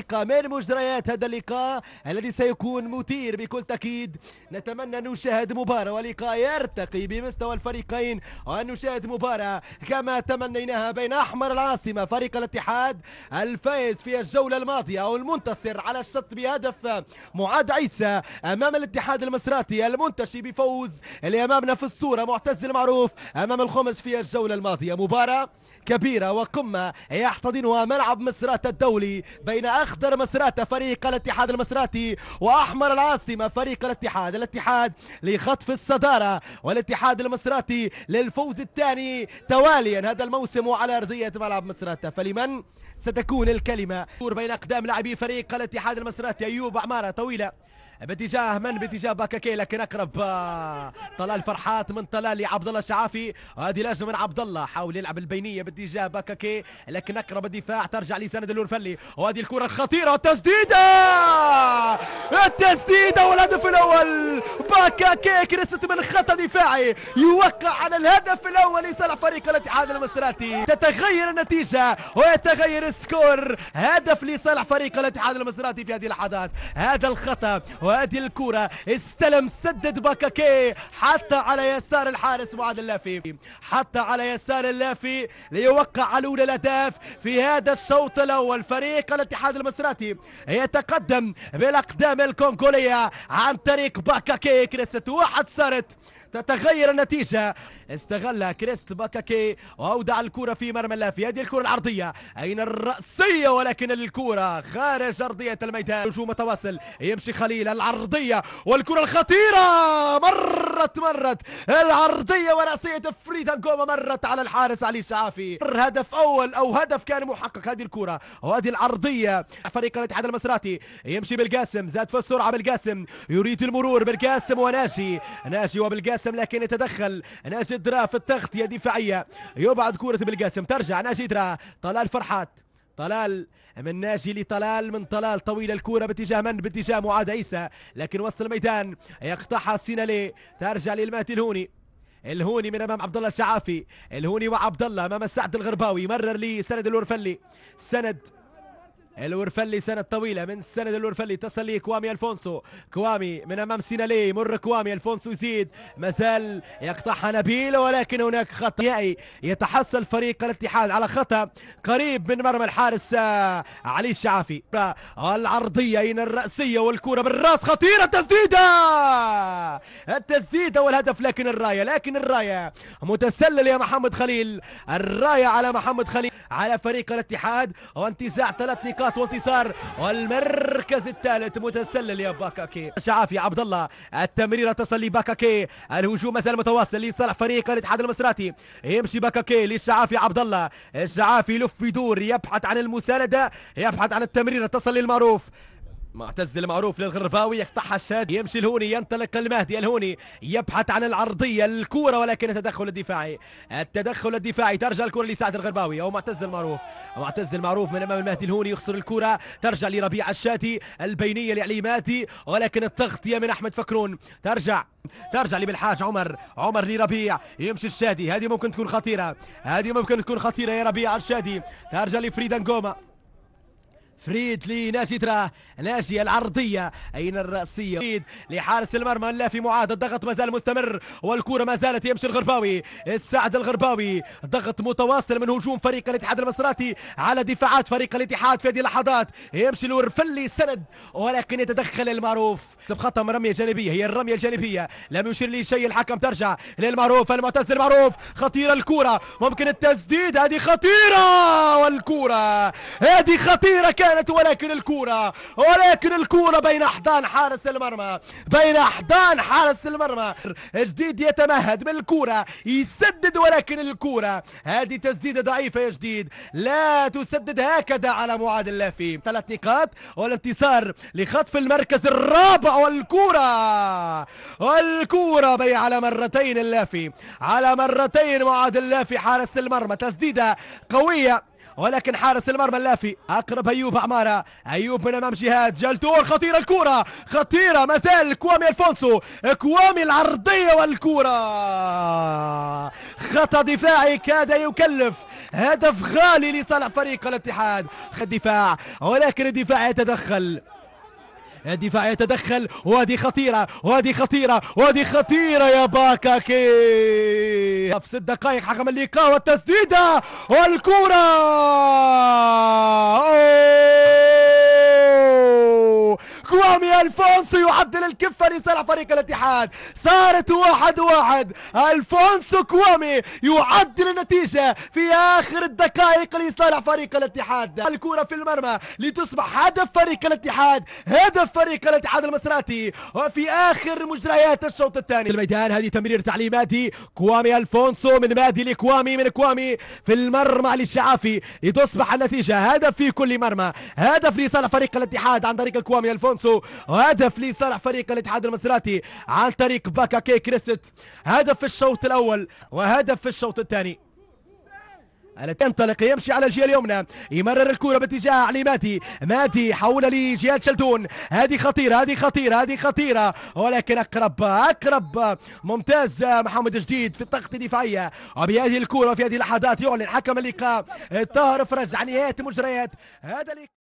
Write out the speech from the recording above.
دقيقة من مجريات هذا اللقاء الذي سيكون مثير بكل تأكيد نتمنى أن نشاهد مباراة ولقاء يرتقي بمستوى الفريقين وأن نشاهد مباراة كما تمنيناها بين أحمر العاصمة فريق الاتحاد الفائز في الجولة الماضية أو المنتصر على الشط بهدف معاد عيسى أمام الاتحاد المصراتي المنتشي بفوز اللي أمامنا في الصورة معتز المعروف أمام الخمس في الجولة الماضية مباراة كبيرة وقمة يحتضنها ملعب مصرات الدولي بين أخضر مسراتة فريق الاتحاد المسراتي وأحمر العاصمة فريق الاتحاد الاتحاد لخطف الصدارة والاتحاد المسراتي للفوز الثاني تواليا هذا الموسم على أرضية ملعب مسراتة فلمن ستكون الكلمة بين أقدام لاعبي فريق الاتحاد المسراتي أيوب عمارة طويلة باتجاه من باتجاه باكاكي لكن اقرب آه، طلال فرحات من طلال لعبد الله الشعافي هذه لازم من عبد الله حاول يلعب البينيه باتجاه باكاكي لكن اقرب الدفاع ترجع لسند الورفلي وهذه الكره الخطيره التسديده التسديده والهدف الاول باكاكي كرست من خط دفاعي يوقع على الهدف الاول لصالح فريق الاتحاد المصراتي تتغير النتيجه ويتغير السكور هدف لصالح فريق الاتحاد المصراتي في هذه اللحظات هذا الخطا وادي الكرة استلم سدد باكاكي حتى على يسار الحارس معاد اللافي حتى على يسار اللافي ليوقع الأولى الاهداف في هذا الشوط الاول فريق الاتحاد المصراتي يتقدم بالاقدام الكونغولية عن طريق باكاكي كريست واحد صارت تتغير النتيجة استغلها كريست باكاكي وأودع الكرة في مرمى اللافتة هذه الكرة العرضية أين الرأسية ولكن الكرة خارج أرضية الميدان هجوم متواصل يمشي خليل العرضية والكرة الخطيرة مرت مرت العرضية ورأسية فريدا جوما مرت على الحارس علي شعافي هدف أول أو هدف كان محقق هذه الكرة وهذه العرضية فريق الاتحاد المصراتي يمشي بالقاسم زاد في السرعة بالقاسم يريد المرور بالقاسم وناجي ناجي وبالقاسم بالقاسم لكن يتدخل ناجي درا في التغطيه الدفاعيه يبعد كره بالقاسم ترجع ناجي درا طلال فرحات طلال من ناجي لطلال من طلال طويلة الكرة باتجاه من باتجاه معاد عيسى لكن وسط الميدان يقطعها السينالي ترجع للمهدي الهوني الهوني من امام عبد الله الشعافي الهوني وعبد الله امام السعد الغرباوي مرر لسند الورفلي سند الورفلي سند طويلة من سند الورفلي تصل لي كوامي الفونسو كوامي من امام سينالي مر كوامي الفونسو يزيد مازال يقطعها نبيل ولكن هناك خط يتحصل فريق الاتحاد على خطأ قريب من مرمى الحارس آه، علي الشعافي العرضية هنا الرأسية والكرة بالراس خطيرة التسديدة التسديدة والهدف لكن الراية لكن الراية متسلل يا محمد خليل الراية على محمد خليل على فريق الاتحاد وانتزاع ثلاث نقاط نقاط وانتصار والمركز الثالث متسلل يا باكاكي شعافي عبد الله التمريره تصل لباكاكي الهجوم مازال متواصل لصالح فريق الاتحاد المصراتي يمشي باكاكي للشعافي عبد الله الشعافي يلف يدور يبحث عن المسانده يبحث عن التمريره تصل للمعروف معتز المعروف للغرباوي يقطعها الشاد يمشي الهوني ينطلق المهدي الهوني يبحث عن العرضية الكرة ولكن التدخل الدفاعي التدخل الدفاعي ترجع الكرة لسعد الغرباوي أو معتز المعروف معتز المعروف من أمام المهدي الهوني يخسر الكرة ترجع لربيع الشاتي البينية لعلي ماتي ولكن التغطية من أحمد فكرون ترجع ترجع لي بالحاج عمر عمر لربيع يمشي الشادي هذه ممكن تكون خطيرة هذه ممكن تكون خطيرة يا ربيع الشادي ترجع لفريدان جوما فريد ترا ناجي العرضية أين الرأسية فريد لحارس المرمى لا في معاد الضغط ما زال مستمر والكرة ما زالت يمشي الغرباوي السعد الغرباوي ضغط متواصل من هجوم فريق الاتحاد المصراتي على دفاعات فريق الاتحاد في هذه اللحظات يمشي الورفلي سند ولكن يتدخل المعروف من رمية جانبية هي الرمية الجانبية لم يشير لي شيء الحكم ترجع للمعروف المعتز المعروف خطيرة الكرة ممكن التسديد هذه خطيرة والكورة هذه خطيرة كان كانت ولكن الكرة ولكن الكرة بين أحضان حارس المرمى بين أحضان حارس المرمى جديد يتمهد بالكرة يسدد ولكن الكرة هذه تسديدة ضعيفة يا جديد لا تسدد هكذا على معاد اللافي ثلاث نقاط والانتصار لخطف المركز الرابع والكرة والكرة بي على مرتين اللافي على مرتين معاد اللافي حارس المرمى تسديدة قوية ولكن حارس المرمى اللافي اقرب ايوب عماره ايوب من امام جهاد جلتور خطيره الكره خطيره مازال كوامي الفونسو كوامي العرضيه والكره خطا دفاعي كاد يكلف هدف غالي لصالح فريق الاتحاد الدفاع ولكن الدفاع يتدخل الدفاع يتدخل وهذه خطيره وهذه خطيره وهذه خطيره يا باكاكي في ست دقائق حكم اللقاء والتسديدة والكرة أمامي ألفونسو يعدل الكفة لصالح فريق الاتحاد صارت واحد واحد ألفونسو كوامي يعدل النتيجة في آخر الدقائق لصالح فريق الاتحاد الكرة في المرمى لتصبح هدف فريق الاتحاد هدف فريق الاتحاد المصراتي وفي آخر مجريات الشوط الثاني الميدان هذه تمرير تعليماتي كوامي ألفونسو من مادي لكوامي من كوامي في المرمى للشعافي لتصبح النتيجة هدف في كل مرمى هدف لصالح فريق الاتحاد عن طريق كوامي ألفونسو رونالدو هدف لصالح فريق الاتحاد المصراتي عن طريق باكا كي كريست هدف في الشوط الاول وهدف في الشوط الثاني تنطلق ينطلق يمشي على الجهه اليمنى يمرر الكره باتجاه علي ماتي ماتي حولها لجهاد شلتون هذه خطيره هذه خطيره هذه خطيره ولكن اقرب اقرب ممتاز محمد جديد في الطاقه الدفاعيه وبهذه الكره في هذه اللحظات يعلن حكم اللقاء طاهر فرج عن نهايه المجريات هذا